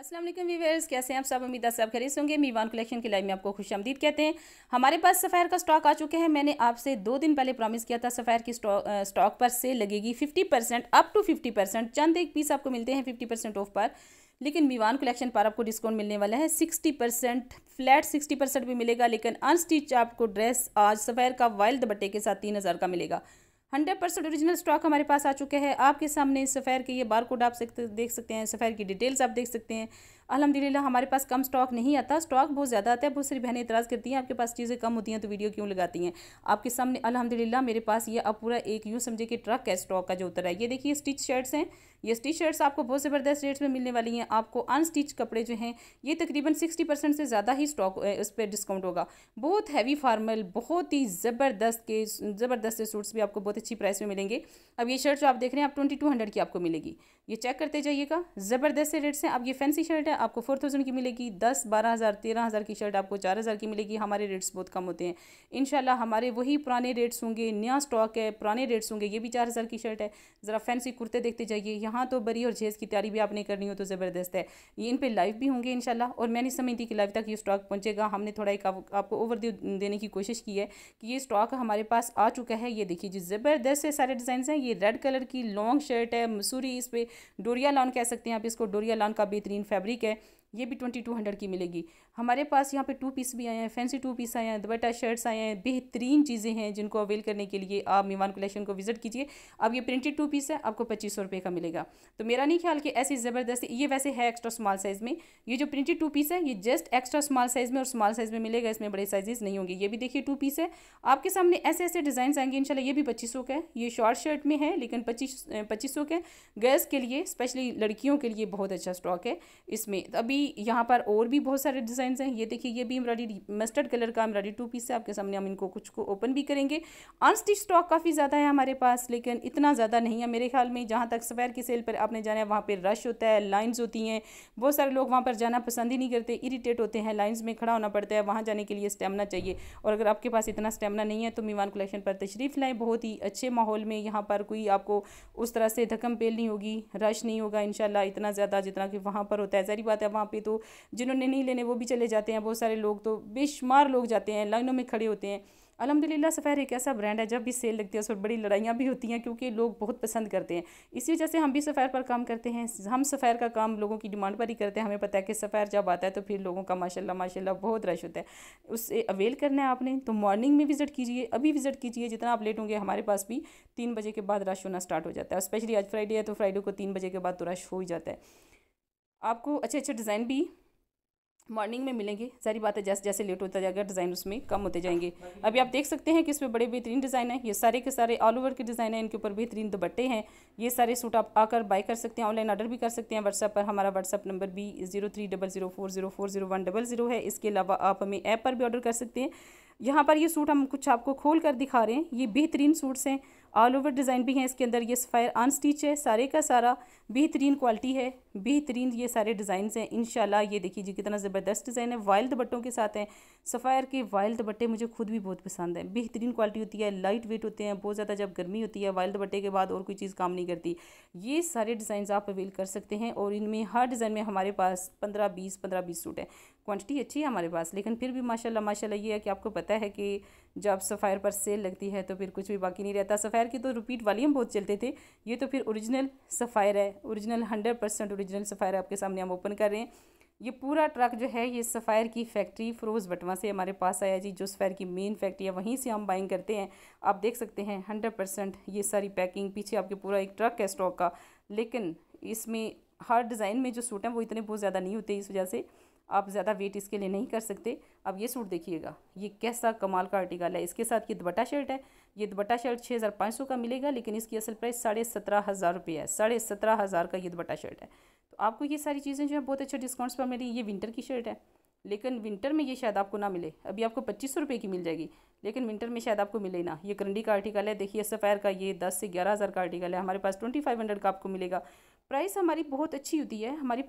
Aslam viewers कैसे हैं आप सब उम्मीद सब खरीद होंगे मीवान कलेक्शन की लाइव में आपको खुश आमदीद कहते हैं हमारे पास सफ़ायर का स्टॉक आ चुका है मैंने आपसे दो दिन पहले प्रॉमिस किया था सफ़ायर की स्टॉक पर से लगेगी 50 परसेंट अप टू 50 परसेंट चंद एक पीस आपको मिलते हैं 50 परसेंट ऑफ पर लेकिन मीवान कलेक्शन पर आपको डिस्काउंट मिलने वाला है sixty percent flat sixty percent भी मिलेगा लेकिन अनस्टिच आपको ड्रेस आज सफ़ायर का वाइल्ड दुपट्टे के साथ तीन हज़ार का मिलेगा हंड्रेड परसेंट ओरिजिनल स्टॉक हमारे पास आ चुके हैं आपके सामने सफ़ैर के ये बार कोड आप देख सकते हैं सफ़ैर की डिटेल्स आप देख सकते हैं अलहमदिल्ला हमारे पास कम स्टॉक नहीं आता स्टॉक बहुत ज़्यादा आता है बहुत सारी बहनें इतराज़ करती हैं आपके पास चीज़ें कम होती हैं तो वीडियो क्यों लगाती हैं आपके सामने अलहमदिल्ला मेरे पास ये अब पूरा एक यूँ समझे कि ट्रक है स्टॉक का जो उतर है ये देखिए स्टिच शर्ट्स हैं ये स्टिच शर्ट्स आपको बहुत ज़बरदस्त रेट्स में मिलने वाली हैं आपको अनस्टिच कपड़े जो हैं ये तकरीबन सिक्सटी परसेंट से ज़्यादा ही स्टॉक उस पर डिस्काउंट होगा बहुत हैवी फार्मल बहुत ही ज़बरदस्त के ज़बरदस्त सूट्स भी आपको बहुत अच्छी प्राइस में मिलेंगे अब ये शर्ट जो आप देख रहे हैं आप ट्वेंटी टू हंड्रेड की आपको मिलेगी ये चेक करते जाइएगा ज़बरदस्त रेट्स हैं अब ये फैंसी शर्ट है आपको फोर थाउजेंड की मिलेगी दस बारह हज़ार तेरह हज़ार की शर्ट आपको चार हज़ार की मिलेगी हमारे रेट्स बहुत कम होते हैं इन हमारे वही पुराने रेट्स होंगे नया स्टॉक है पुराने रेट्स होंगे ये भी चार हज़ार की शर्ट है ज़रा फैंसी कुर्ते देखते जाइए यहाँ तो बरी और जेज की तैयारी भी आपने करनी हो तो ज़बरदस्त है ये इन पर लाइव भी होंगे इन और मैं नहीं समझती कि लाइव तक ये स्टॉक पहुँचेगा हमने थोड़ा एक आपको ओवर देने की कोशिश की है कि ये स्टॉक हमारे पास आ चुका है ये देखिए जी ज़बरदस्त है सारे डिज़ाइन हैं ये रेड कलर की लॉन्ग शर्ट है मसूरी इस पर डोरिया लॉन कह सकते हैं आप इसको डोरिया लॉन का बेहतरीन फैब्रिक है che ये भी ट्वेंटी टू हंड्रेड की मिलेगी हमारे पास यहाँ पे टू पीस भी आए हैं फैंसी टू पीस आए हैं दुबट्टा शर्ट्स आए हैं बेहतरीन चीज़ें हैं जिनको अवेल करने के लिए आप मीवान कलेक्शन को विजिट कीजिए अब ये प्रिंटेड टू पीस है आपको पच्चीस सौ रुपये का मिलेगा तो मेरा नहीं ख्याल कि ऐसी ज़बरदस्त ये वैसे है एक्स्ट्रा स्मॉल साइज़ में ये जो प्रिंटेड टू पीस है ये जस्ट एक्स्ट्रा स्मॉल साइज़ में और स्मॉल साइज़ में मिलेगा इसमें बड़े साइजेज़ नहीं होंगे ये भी देखिए टू पीस है आपके सामने ऐसे ऐसे डिज़ाइन आएंगे इनशाला ये भी पच्चीस का है ये शॉर्ट शर्ट में है लेकिन पच्चीस पच्चीस का गर्ल्स के लिए स्पेशली लड़कियों के लिए बहुत अच्छा स्टॉक है इसमें अभी भी यहाँ पर और भी बहुत सारे डिज़ाइन हैं ये देखिए ये भी एम्ब्रॉडी मस्टर्ड कलर का एम्ब्रॉडी टू पीस है आपके सामने हम इनको कुछ को ओपन भी करेंगे अनस्टिच स्टॉक काफ़ी ज़्यादा है हमारे पास लेकिन इतना ज़्यादा नहीं है मेरे ख्याल में जहाँ तक स्वेयर की सेल पर आपने जाना है वहाँ पर रश होता है लाइन्स होती हैं बहुत सारे लोग वहाँ पर जाना पसंद ही नहीं करते इरीटेट होते हैं लाइन्स में खड़ा होना पड़ता है वहाँ जाने के लिए स्टेमिना चाहिए और अगर आपके पास इतना स्टेमिना नहीं है तो मीवान कलेक्शन पर तशरीफ़ लाएँ बहुत ही अच्छे माहौल में यहाँ पर कोई आपको उस तरह से धक्म पेल नहीं होगी रश नहीं होगा इन इतना ज़्यादा जितना कि वहाँ पर होता है जारी बात है वहाँ पे तो जिन्होंने नहीं लेने वो भी चले जाते हैं बहुत सारे लोग तो बेशुमार लोग जाते हैं लाइनों में खड़े होते हैं अलहमदिल्ला सफ़ैर एक ऐसा ब्रांड है जब भी सेल लगती है उस पर बड़ी लड़ाइयाँ भी होती हैं क्योंकि लोग बहुत पसंद करते हैं इसी वजह से हम भी सफ़ैर पर काम करते हैं हम सफ़ैर का काम लोगों की डिमांड पर ही करते हैं हमें पता है कि सफ़ैर जब आता है तो फिर लोगों का माशाल्लाह माशाल्लाह बहुत रश होता है उससे अवेल करना है आपने तो मॉर्निंग में विज़िट कीजिए अभी विज़िट कीजिए जितना आप लेट होंगे हमारे पास भी तीन बजे के बाद रश होना स्टार्ट हो जाता है स्पेशली आज फ्राइडे है तो फ्राइडे को तीन बजे के बाद तो रश हो ही जाता है आपको अच्छे अच्छे डिज़ाइन भी मॉर्निंग में मिलेंगे सारी बातें जैसे जैसे लेट होता जाएगा डिज़ाइन उसमें कम होते जाएंगे अभी आप देख सकते हैं कि इसमें बड़े बेहतरीन डिज़ाइन है ये सारे के सारे ऑल ओवर के डिज़ाइन है इनके ऊपर बेहतरीन दुपट्टे हैं ये सारे सूट आप आकर बाय कर सकते हैं ऑनलाइन ऑर्डर भी कर सकते हैं व्हाट्सएप पर हमारा व्हाट्सअप नंबर भी zero three double zero four zero four zero one double zero है इसके अलावा आप हमें ऐप पर भी ऑर्डर कर सकते हैं यहाँ पर ये सूट हम कुछ आपको खोल कर दिखा रहे हैं ये बेहतरीन सूट्स हैं ऑल ओवर डिज़ाइन भी हैं इसके अंदर ये सफ़ायर अनस्टिच है सारे का सारा बेहतरीन क्वालिटी है बेहतरीन ये सारे डिज़ाइन हैं इन ये देखिए जी कितना ज़बरदस्त डिज़ाइन है वाइल्ड बट्टों के साथ हैं सफ़ायर के वाइल्ड बट्टे मुझे खुद भी बहुत पसंद हैं बेहतरीन क्वालिटी होती है लाइट वेट होते हैं बहुत ज़्यादा जब गर्मी होती है वाइल्ड बट्टे के बाद और कोई चीज़ काम नहीं करती ये सारे डिज़ाइन आप अवेल कर सकते हैं और इनमें हर डिज़ाइन में हमारे पास पंद्रह बीस पंद्रह बीस सूट हैं क्वांटिटी अच्छी है हमारे पास लेकिन फिर भी माशाल्लाह माशाल्लाह ये है कि आपको पता है कि जब सफ़ायर पर सेल लगती है तो फिर कुछ भी बाकी नहीं रहता सफ़ायर की तो रिपीट वाली हम बहुत चलते थे ये तो फिर ओरिजिनल सफ़ायर है original hundred percent original sapphire आपके सामने हम ओपन कर रहे हैं ये पूरा ट्रक जो है ये सफ़ायर की फैक्ट्री फ़रोज़ बटवा से हमारे पास आया जी जो सफ़ायर की मेन फैक्ट्री है वहीं से हम बाइंग करते हैं आप देख सकते हैं हंड्रेड परसेंट ये सारी पैकिंग पीछे आपके पूरा एक ट्रक है स्टॉक का लेकिन इसमें हर डिज़ाइन में जो सूट हैं वो इतने बहुत ज़्यादा नहीं होते इस वजह से आप ज़्यादा वेट इसके लिए नहीं कर सकते अब ये सूट देखिएगा ये कैसा कमाल का आर्टिकल है इसके साथ ये दुबट्टा शर्ट है ये दुबट्टा शर्ट छः हज़ार पाँच सौ का मिलेगा लेकिन इसकी असल प्राइस साढ़े सत्रह हज़ार रुपये है साढ़े सत्रह हज़ार का ये दुबट्टा शर्ट है तो आपको ये सारी चीज़ें जो है बहुत अच्छे डिस्काउंट्स पर मिली ये विंटर की शर्ट है लेकिन विंटर में ये शायद आपको ना मिले अभी आपको पच्चीस सौ रुपये की मिल जाएगी लेकिन विंटर में शायद आपको मिले ना ये करंडी का आर्टिकल है देखिए सफ़ायर का ये दस से ग्यारह हज़ार का आर्टिकल है हमारे पास ट्वेंटी फाइव हंड्रेड का आपको मिलेगा प्राइस हमारी बहुत अच्छी होती है हमारी